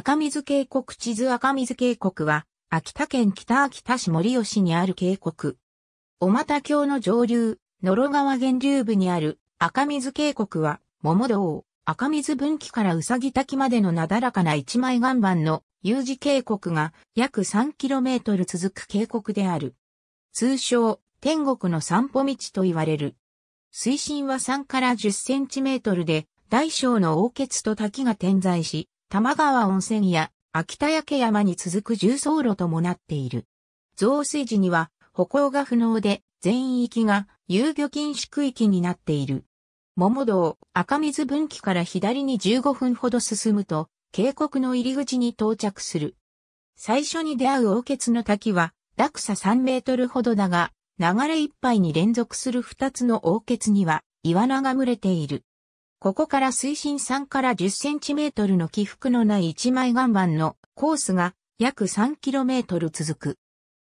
赤水渓谷地図赤水渓谷は、秋田県北秋田市森吉にある渓谷。小又峡の上流、野呂川源流部にある赤水渓谷は、桃道、赤水分岐からうさぎ滝までのなだらかな一枚岩盤の U 字渓谷が約 3km 続く渓谷である。通称、天国の散歩道と言われる。水深は3から 10cm で、大小の凹血と滝が点在し、玉川温泉や秋田焼山に続く重走路ともなっている。増水時には歩行が不能で全域が遊漁禁止区域になっている。桃道赤水分岐から左に15分ほど進むと渓谷の入り口に到着する。最初に出会う王傑の滝は落差3メートルほどだが流れいっぱいに連続する2つの王傑には岩名が群れている。ここから水深3から10センチメートルの起伏のない一枚岩盤のコースが約3トル続く。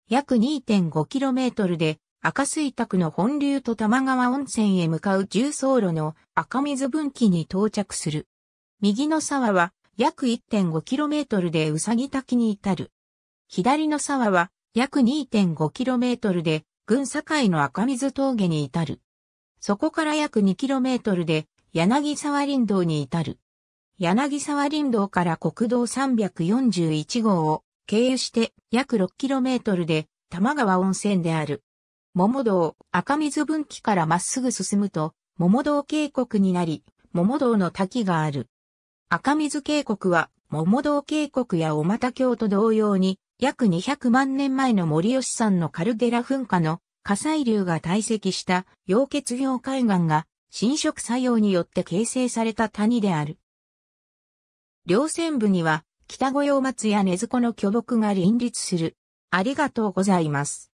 約2 5トルで赤水拓の本流と玉川温泉へ向かう重走路の赤水分岐に到着する。右の沢は約1 5トルでうさぎ滝に至る。左の沢は約2 5トルで群境の赤水峠に至る。そこから約2トルで柳沢林道に至る。柳沢林道から国道341号を経由して約 6km で多摩川温泉である。桃道、赤水分岐からまっすぐ進むと、桃道渓谷になり、桃道の滝がある。赤水渓谷は、桃道渓谷や小又峡と同様に、約200万年前の森吉山のカルデラ噴火の火砕流が堆積した溶血溶海岸が侵食作用によって形成された谷である。稜線部には、北御用松や根津湖の巨木が林立する。ありがとうございます。